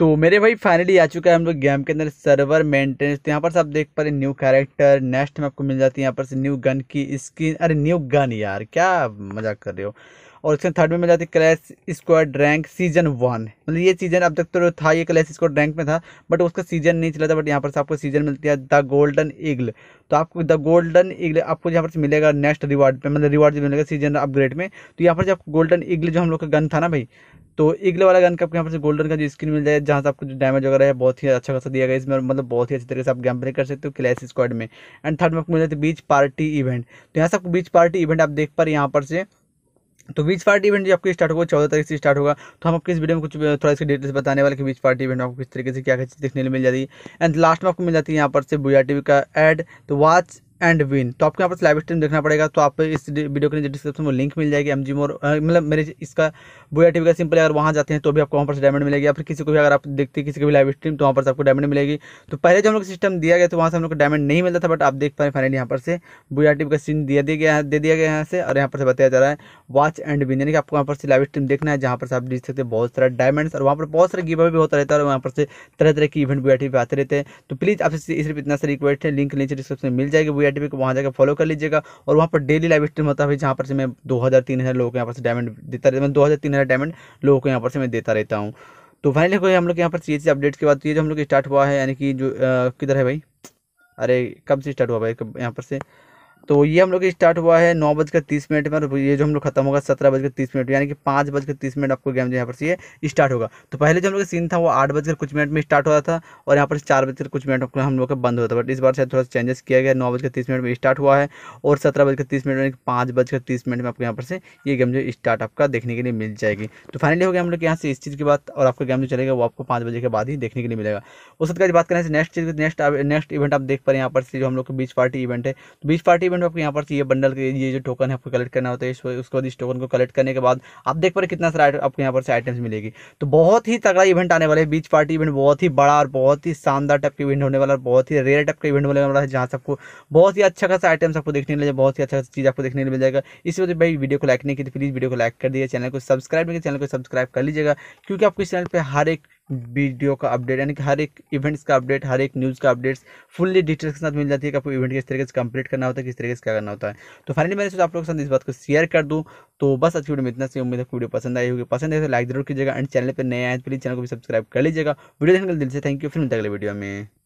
तो मेरे भाई फाइनली आ चुका है हम लोग गेम के अंदर सर्वर मेंटेनेंस तो यहाँ पर आप देख पा रहे न्यू कैरेक्टर नेक्स्ट में आपको मिल जाती है यहाँ पर से न्यू गन की स्किन अरे न्यू गन यार क्या मजाक कर रहे हो और उसके थर्ड में मिल जाती है Clash Squad rank season one मतलब ये सीजन अब तक तो था ये क्लैश स्क्वाड रैंक में था बट उसका सीजन नहीं चला था बट यहाँ पर से आपको सीजन मिलती है द गोल्डन ईगल तो आपको द गोल्डन ईगल आपको यहाँ पर से मिलेगा नेक्स्ट रिवार्ड पे मतलब रिवार्ड जो मिलेगा सीजन अपग्रेड में तो यहाँ पर जो आपको गोल्डन ईगल जो हम लोग का गन था ना भाई तो इगले वाला गन का आपको यहाँ पर गोल्डन का जो स्किन मिल जाए जहाँ से आपको जो डैमेज वगैरह है बहुत ही अच्छा खासा दिया गया इसमें मतलब बहुत ही अच्छी तरीके से आप गैम प्ले कर सकते हो क्लैश स्क्वाड में एंड थर्ड में आपको मिल जाती है बीच पार्टी इवेंट तो यहाँ से आपको बीच पार्टी इवेंट आप देख पा रहे यहाँ पर से तो बीच पार्टी इवेंट जो आपको स्टार्ट होगा चौदह तारीख से स्टार्ट होगा तो हम आपको इस वीडियो में कुछ थोड़ा इसके डिटेल्स बताने वाले कि बीच पार्टी इवेंट आपको किस तरीके से क्या क्या चीज़ देखने को मिल जाती है एंड लास्ट में आपको मिल जाती है यहाँ पर से बुआ टी का एड तो वॉच एंड विन तो आपको यहाँ पर लाइव स्ट्रीम देखना पड़ेगा तो आप इस वीडियो के नीचे डिस्क्रिप्शन में लिंक मिल जाएगी एम जी मोर मतलब मेरे इसका बुआ टीवी का सिंपल अगर वहाँ जाते हैं तो भी आपको वहाँ पर डायमंड मिलेगी या फिर किसी को भी अगर आप देखते हैं किसी को भी लाइव स्ट्रीम तो वहाँ पर आपको डायमंड मिलेगी तो पहले जो हम लोग सिस्टम दिया गया तो वहाँ से हम लोग को डायमंड नहीं मिलता था बट आप देख पा रहे फाइनली यहाँ पर से बुआ टीवी का सीन दिया दिया गया है दे दिया गया यहाँ से और यहाँ पर से बताया जा रहा है वॉच एंड विन यानी कि आपको यहाँ पर से लाइव स्ट्रीम देखना है जहाँ पर से आप देख सकते हैं बहुत सारा डायमंड्स और वहाँ पर बहुत सारे गिवे भी होता रहता है और वहाँ पर से तरह तरह के इवेंट वी पे आते रहते हैं तो प्लीज़ आपसे सिर्फ इतना सा रिक्वेस्ट है लिंक नीचे डिस्क्रिप्शन में मिल जाएगी वी आई को वहाँ जाकर फॉलो कर लीजिएगा और वहाँ पर डेली लाइव स्ट्रीम होता है जहाँ पर से मैं दो हज़ार तीन हज़ार लोगों को यहाँ पर से डायमंड देता रहता मैं मतलब दो हज़ार तीन हज़ार डायमंड लोगों को यहाँ पर से मैं देता रहता हूँ तो फाइनली कोई हम लोग यहाँ पर ये चीज़ अपडेट के बाद तो ये जो हम लोग स्टार्ट हुआ है यानी कि जो किधर है भाई अरे कब से स्टार्ट हुआ भाई यहाँ पर से तो ये हम लोग स्टार्ट हुआ है नौ बजकर तीस मिनट में और ये जो हम लोग खत्म होगा सत्रह बजकर तीस मिनट यानी कि पाँच बजकर तीस मिनट आपको गेम जो यहाँ पर से स्टार्ट होगा तो पहले जो हम लोग सीन था वो आठ बजकर कुछ मिनट में स्टार्ट हुआ था और यहाँ पर चार बजकर कुछ मिनट हम लोग का बंद होता था बट इस बार शायद थोड़ा सा चेंजेस किया गया नौ बजकर तीस मिनट में स्टार्ट हुआ है और सत्रह बजकर तीस मिनट यानी कि पाँच बजकर तीस मिनट में आपको यहाँ पर से ये गेम जो स्टार्ट आपका देखने के लिए मिल जाएगी तो फाइनली हो गया हम लोग यहाँ से इस चीज़ की बात और आपका गेम जो चलेगा वो आपको पाँच बजे के बाद ही देखने के लिए मिलेगा उसका बात करें नेक्स्ट चीज़ नेक्स्ट नेक्स्ट इवेंट आप देख पा रहे हैं यहाँ पर से जो हम लोग बीच पार्टी इवेंट है तो बीच पार्टी इवेंट आपको यहाँ पर चाहिए बंडल के ये जो टोकन है आपको कलेक्ट करना होता है उसके बाद इस टोकन को कलेक्ट करने के बाद आप देख पा रहे कितना सारा आपको यहाँ पर से आइटम्स मिलेगी तो बहुत ही तगड़ा इवेंट आने वाला है बीच पार्टी इवेंट बहुत ही बड़ा और बहुत ही शानदार टाइप का इवेंट होने वाला है बहुत ही रेयर टाइप का इवेंट होने वाला है जहाँ से आपको बहुत ही अच्छा खासा आइटम्स आपको देखने मिल बहुत ही अच्छा चीज़ आपको देखने को मिल जाएगा इस वजह भाई वीडियो को लाइक नहीं की तो प्लीज़ वीडियो को लाइक कर दिए चैनल को सब्सक्राइब नहीं चैनल तो को सब्सक्राइब कर लीजिएगा क्योंकि आपको इस चैनल पर हर एक वीडियो का अपडेट यानी कि हर एक इवेंट्स का अपडेट हर एक न्यूज़ का अपडेट्स फुल्ली डिटेल्स के साथ मिल जाती है कि आपको इवेंट किस तरीके से कंप्लीट करना होता है किस तरीके से क्या करना होता है तो फाइनली मैंने सोचा आप लोगों के साथ इस बात को शेयर कर दूँ तो बस अच्छी वीडियो में इतना से उम्मीद है वीडियो पसंद आई होगी पसंद है तो लाइक जरूर कीजिएगा एंड चैनल पर नए आए तो प्लीज़ चैनल को भी सब्सक्राइब कर लीजिएगा वीडियो देखने के दिल से थैंक यू फिर मिलते अगले वीडियो में